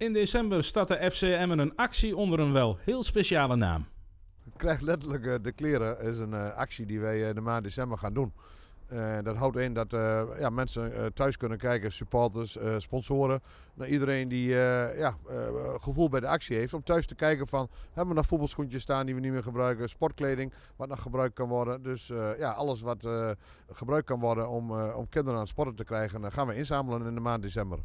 In december startte FC Emmen een actie onder een wel heel speciale naam. Krijg letterlijk eh, de kleren is een eh, actie die wij in eh, de maand december gaan doen. dat houdt in dat ja, mensen thuis kunnen kijken, supporters, sponsoren. Nou, iedereen die ja, gevoel bij de actie heeft. Om thuis te kijken van, hebben we nog voetbalschoentjes staan die we niet meer gebruiken. Sportkleding, wat nog gebruikt kan worden. Dus ja, alles wat gebruikt kan worden om, om kinderen aan het sporten te krijgen, gaan we inzamelen in de maand december.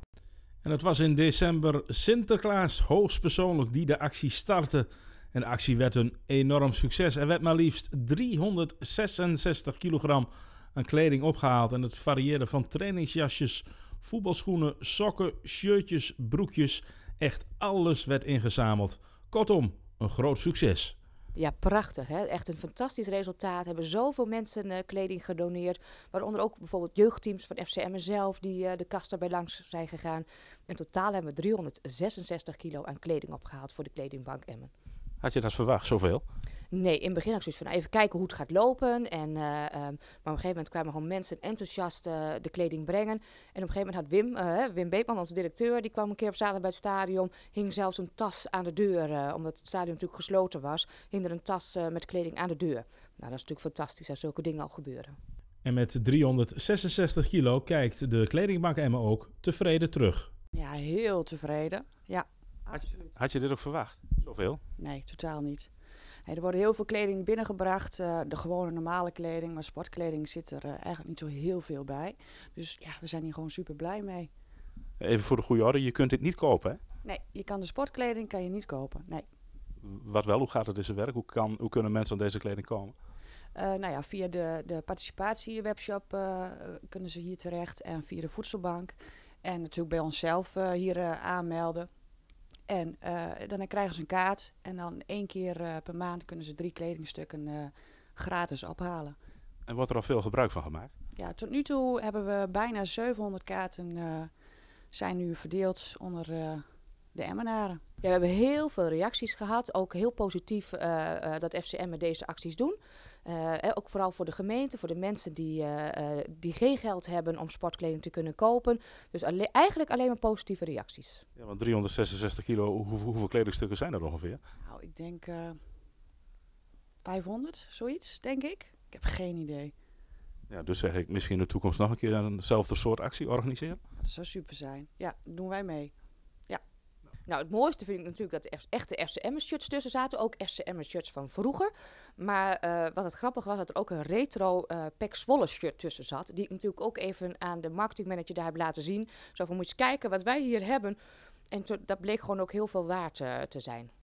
En het was in december Sinterklaas hoogstpersoonlijk die de actie startte. En de actie werd een enorm succes. Er werd maar liefst 366 kilogram aan kleding opgehaald. En het varieerde van trainingsjasjes, voetbalschoenen, sokken, shirtjes, broekjes. Echt alles werd ingezameld. Kortom, een groot succes. Ja, prachtig. Hè? Echt een fantastisch resultaat. Hebben zoveel mensen eh, kleding gedoneerd. Waaronder ook bijvoorbeeld jeugdteams van FCM zelf die eh, de kast erbij langs zijn gegaan. In totaal hebben we 366 kilo aan kleding opgehaald voor de kledingbank Emmen. Had je dat verwacht, zoveel? Nee, in het begin had ik zoiets van nou, even kijken hoe het gaat lopen. En, eh, ehm, maar op een gegeven moment kwamen gewoon mensen enthousiast eh, de kleding brengen. En op een gegeven moment had Wim, uh, Wim Beekman, onze directeur, die kwam een keer op zaterdag bij het stadion. Hing zelfs een tas aan de deur, omdat het stadion natuurlijk gesloten was. Hing er een tas met kleding aan de deur. Nou, dat is natuurlijk fantastisch dat zulke dingen al gebeuren. En met 366 kilo kijkt de kledingbank Emma ook tevreden terug. Ja, heel tevreden. Ja, had je, had je dit ook verwacht? Zoveel? Nee, totaal niet er worden heel veel kleding binnengebracht. Eh, de gewone normale kleding, maar sportkleding zit er eh, eigenlijk niet zo heel veel bij. Dus ja, we zijn hier gewoon super blij mee. Even voor de goede orde, je kunt dit niet kopen, hè? Nee, je kan de sportkleding kan je niet kopen, nee. Wat wel, hoe gaat het in zijn werk? Hoe, kan, hoe kunnen mensen aan deze kleding komen? Eh, nou ja, via de, de participatiewebshop kunnen ze hier terecht en via de voedselbank. En natuurlijk bij onszelf hier aanmelden. En eh, dan krijgen ze een kaart. En dan één keer eh, per maand kunnen ze drie kledingstukken eh, gratis ophalen. En wordt er al veel gebruik van gemaakt? Ja, tot nu toe hebben we bijna 700 kaarten zijn nu verdeeld onder de Emmenaren we hebben heel veel reacties gehad. Ook heel positief eh, eh, dat FCM met deze acties doen. Eh, ook vooral voor de gemeente, voor de mensen die, die geen geld hebben om sportkleding te kunnen kopen. Dus eigenlijk alleen maar positieve reacties. Ja, want 366 kilo, hoeveel kledingstukken zijn er ongeveer? Nou, ik denk 500, zoiets, denk ik. Ik heb geen idee. Ja, dus zeg ik misschien in de toekomst nog een keer eenzelfde soort actie organiseren? Dat zou super zijn. Ja, doen wij mee. Nou, het mooiste vind ik natuurlijk dat er echte FCM-shirts tussen zaten. Ook FCM-shirts van vroeger. Maar eh, wat het grappig was, dat er ook een retro uh, Pek Zwolle shirt tussen zat. Die ik natuurlijk ook even aan de marketingmanager daar heb laten zien. Zo van, moet je eens kijken wat wij hier hebben. En dat bleek gewoon ook heel veel waard eh, te zijn.